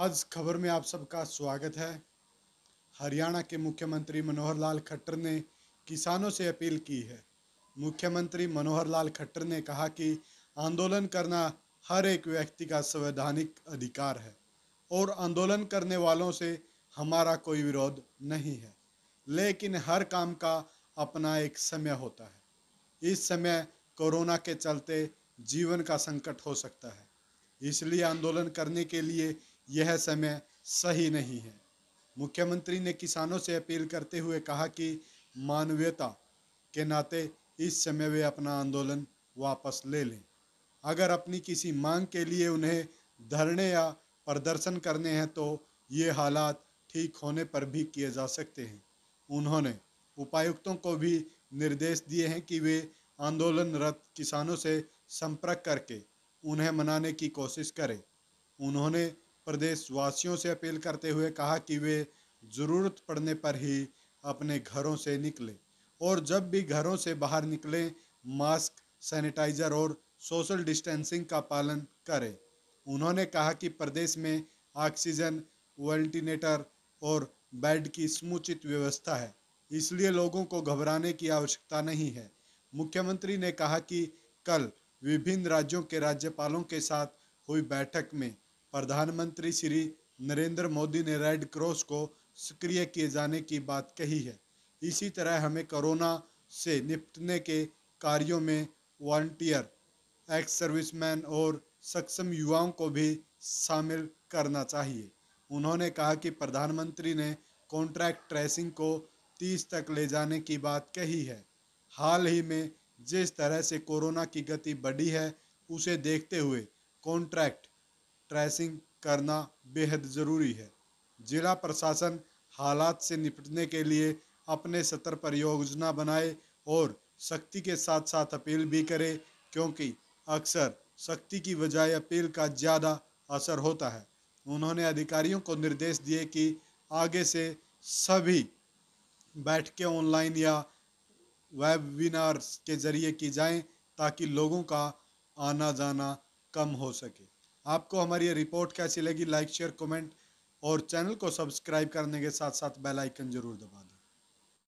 आज खबर में आप सबका स्वागत है हरियाणा के मुख्यमंत्री मनोहर लाल खट्टर ने किसानों से अपील की है मुख्यमंत्री मनोहर लाल खट्टर ने कहा कि आंदोलन करना हर एक व्यक्ति का संवैधानिक अधिकार है और आंदोलन करने वालों से हमारा कोई विरोध नहीं है लेकिन हर काम का अपना एक समय होता है इस समय कोरोना के चलते जीवन का संकट हो सकता है इसलिए आंदोलन करने के लिए यह समय सही नहीं है मुख्यमंत्री ने किसानों से अपील करते हुए कहा कि मानवीयता के नाते इस समय वे अपना आंदोलन वापस ले लें अगर अपनी किसी मांग के लिए उन्हें धरने या प्रदर्शन करने हैं तो ये हालात ठीक होने पर भी किए जा सकते हैं उन्होंने उपायुक्तों को भी निर्देश दिए हैं कि वे आंदोलनरत किसानों से संपर्क करके उन्हें मनाने की कोशिश करें उन्होंने प्रदेशवासियों से अपील करते हुए कहा कि वे ज़रूरत पड़ने पर ही अपने घरों से निकलें और जब भी घरों से बाहर निकलें मास्क सैनिटाइज़र और सोशल डिस्टेंसिंग का पालन करें उन्होंने कहा कि प्रदेश में ऑक्सीजन वेंटिलेटर और बेड की समुचित व्यवस्था है इसलिए लोगों को घबराने की आवश्यकता नहीं है मुख्यमंत्री ने कहा कि कल विभिन्न राज्यों के राज्यपालों के साथ हुई बैठक में प्रधानमंत्री श्री नरेंद्र मोदी ने रेड क्रॉस को सक्रिय किए जाने की बात कही है इसी तरह हमें कोरोना से निपटने के कार्यों में वॉल्टियर एक्स सर्विसमैन और सक्षम युवाओं को भी शामिल करना चाहिए उन्होंने कहा कि प्रधानमंत्री ने कॉन्ट्रैक्ट ट्रेसिंग को 30 तक ले जाने की बात कही है हाल ही में जिस तरह से कोरोना की गति बढ़ी है उसे देखते हुए कॉन्ट्रैक्ट ट्रेसिंग करना बेहद ज़रूरी है जिला प्रशासन हालात से निपटने के लिए अपने स्तर पर योजना बनाए और सख्ती के साथ साथ अपील भी करे क्योंकि अक्सर सख्ती की बजाय अपील का ज़्यादा असर होता है उन्होंने अधिकारियों को निर्देश दिए कि आगे से सभी बैठकें ऑनलाइन या वेबिनार्स के जरिए की जाएं ताकि लोगों का आना जाना कम हो सके आपको हमारी ये रिपोर्ट कैसी लगी लाइक शेयर कमेंट और चैनल को सब्सक्राइब करने के साथ साथ बेल आइकन जरूर दबा दें